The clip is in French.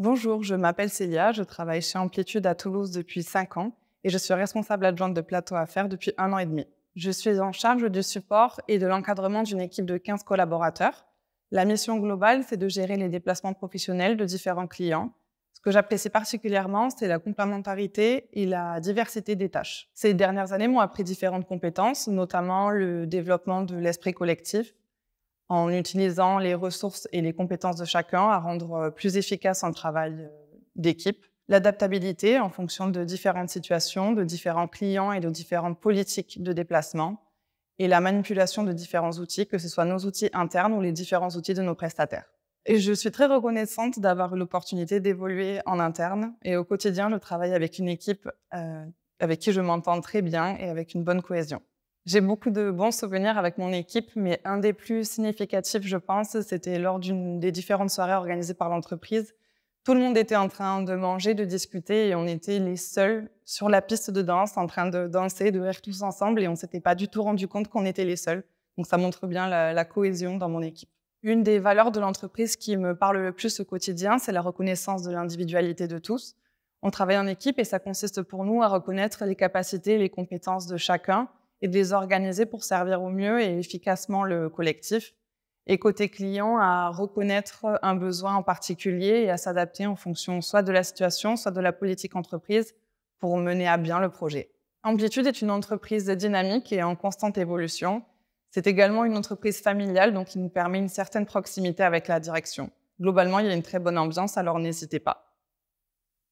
Bonjour, je m'appelle Célia, je travaille chez Amplitude à Toulouse depuis 5 ans et je suis responsable adjointe de plateau affaires depuis un an et demi. Je suis en charge du support et de l'encadrement d'une équipe de 15 collaborateurs. La mission globale, c'est de gérer les déplacements professionnels de différents clients. Ce que j'apprécie particulièrement, c'est la complémentarité et la diversité des tâches. Ces dernières années m'ont appris différentes compétences, notamment le développement de l'esprit collectif, en utilisant les ressources et les compétences de chacun à rendre euh, plus efficace un travail euh, d'équipe. L'adaptabilité en fonction de différentes situations, de différents clients et de différentes politiques de déplacement. Et la manipulation de différents outils, que ce soit nos outils internes ou les différents outils de nos prestataires. Et je suis très reconnaissante d'avoir eu l'opportunité d'évoluer en interne. Et au quotidien, je travaille avec une équipe euh, avec qui je m'entends très bien et avec une bonne cohésion. J'ai beaucoup de bons souvenirs avec mon équipe, mais un des plus significatifs, je pense, c'était lors d'une des différentes soirées organisées par l'entreprise. Tout le monde était en train de manger, de discuter, et on était les seuls sur la piste de danse, en train de danser, de rire tous ensemble, et on s'était pas du tout rendu compte qu'on était les seuls. Donc ça montre bien la, la cohésion dans mon équipe. Une des valeurs de l'entreprise qui me parle le plus au quotidien, c'est la reconnaissance de l'individualité de tous. On travaille en équipe et ça consiste pour nous à reconnaître les capacités et les compétences de chacun et de les organiser pour servir au mieux et efficacement le collectif. Et côté client, à reconnaître un besoin en particulier et à s'adapter en fonction soit de la situation, soit de la politique entreprise pour mener à bien le projet. Amplitude est une entreprise dynamique et en constante évolution. C'est également une entreprise familiale, donc il nous permet une certaine proximité avec la direction. Globalement, il y a une très bonne ambiance, alors n'hésitez pas.